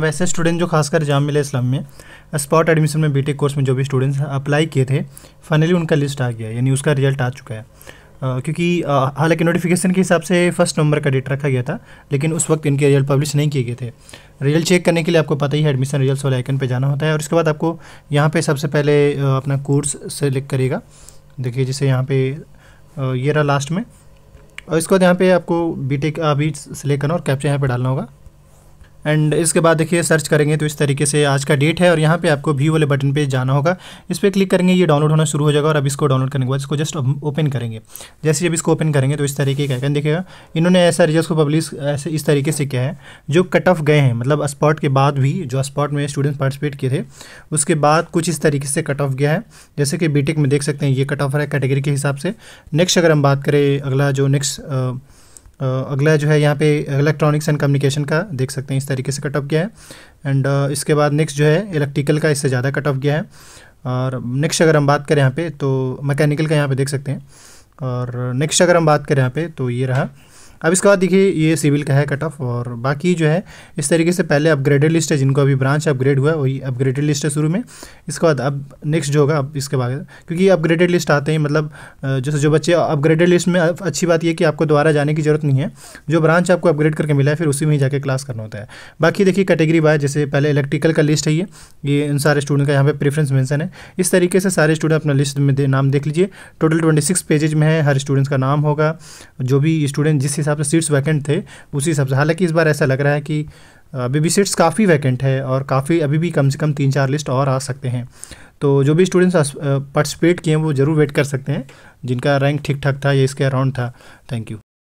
वैसे स्टूडेंट जो खासकर जाम मिले इस्लाम में स्पॉट एडमिशन में बीटेक कोर्स में जो भी स्टूडेंट्स अप्लाई किए थे फाइनली उनका लिस्ट आ गया यानी उसका रिजल्ट आ चुका है आ, क्योंकि हालांकि नोटिफिकेशन के हिसाब से फर्स्ट नंबर का डेट रखा गया था लेकिन उस वक्त इनके रिजल्ट पब्लिश नहीं किए गए थे रिजल्ट चेक करने के लिए आपको पता ही है एडमिशन रिजल्ट वाले आइकन पर जाना होता है और उसके बाद आपको यहाँ पर सबसे पहले अपना कोर्स सेलेक्ट करेगा देखिए जैसे यहाँ पे ये रहा लास्ट में और इसके बाद यहाँ पे आपको बीटेक अभी सेलेक्ट करना और कैप्चर यहाँ पे डालना होगा एंड इसके बाद देखिए सर्च करेंगे तो इस तरीके से आज का डेट है और यहाँ पे आपको व्यू वाले बटन पे जाना होगा इस पर क्लिक करेंगे ये डाउनलोड होना शुरू हो जाएगा और अब इसको डाउनलोड करने के बाद इसको जस्ट ओपन करेंगे जैसे जब इसको ओपन करेंगे तो इस तरीके का आइकन देखेगा इन्होंने ऐसा रिजल्ट को पब्लिश ऐसे इस तरीके से किया है जो कट ऑफ गए हैं मतलब स्पॉट के बाद भी जो स्पॉट में स्टूडेंट्स पार्टिसिपेट किए थे उसके बाद कुछ इस तरीके से कट ऑफ गया है जैसे कि बी में देख सकते हैं ये कट ऑफ है कैटेगरी के हिसाब से नेक्स्ट अगर हम बात करें अगला जो नेक्स्ट अगला जो है यहाँ पे इलेक्ट्रॉनिक्स एंड कम्युनिकेशन का देख सकते हैं इस तरीके से कट ऑफ गया है एंड इसके बाद नेक्स्ट जो है इलेक्ट्रिकल का इससे ज़्यादा कट ऑफ गया है और नेक्स्ट अगर हम बात करें यहाँ पे तो मैकेनिकल का यहाँ पे देख सकते हैं और नेक्स्ट अगर हम बात करें यहाँ पे तो ये रहा अब इसके बाद देखिए ये सिविल का है कट ऑफ और बाकी जो है इस तरीके से पहले अपग्रेडेड लिस्ट है जिनको अभी ब्रांच अपग्रेड हुआ है वही अपग्रेडेड लिस्ट है शुरू में इसके बाद अब नेक्स्ट जो होगा अब इसके बाद क्योंकि अपग्रेडेड लिस्ट आते ही मतलब जैसे जो बच्चे अपग्रेडेड लिस्ट में अच्छी बात यह कि आपको दोबारा जाने की जरूरत नहीं है जो ब्रांच आपको अपग्रेड करके मिला है फिर उसी में ही जाकर क्लास करना होता है बाकी देखिए कैटेगरी बाय जैसे पहले इलेक्ट्रिकल का लिस्ट है ये ये इन सारे स्टूडेंट का यहाँ पर प्रेफरेंस मैंसन है इस तरीके से सारे स्टूडेंट अपना लिस्ट में नाम देख लीजिए टोटल ट्वेंटी सिक्स पेजेज में है हर स्टूडेंट्स का नाम होगा जो भी स्टूडेंट जिस हिसाब हिसाब से सीट्स वैकेंट थे उसी हिसाब से हालांकि इस बार ऐसा लग रहा है कि अभी भी सीट्स काफ़ी वैकेंट है और काफ़ी अभी भी कम से कम तीन चार लिस्ट और आ सकते हैं तो जो भी स्टूडेंट्स पार्टिसिपेट किए हैं वो ज़रूर वेट कर सकते हैं जिनका रैंक ठीक ठाक था या इसके अराउंड था थैंक यू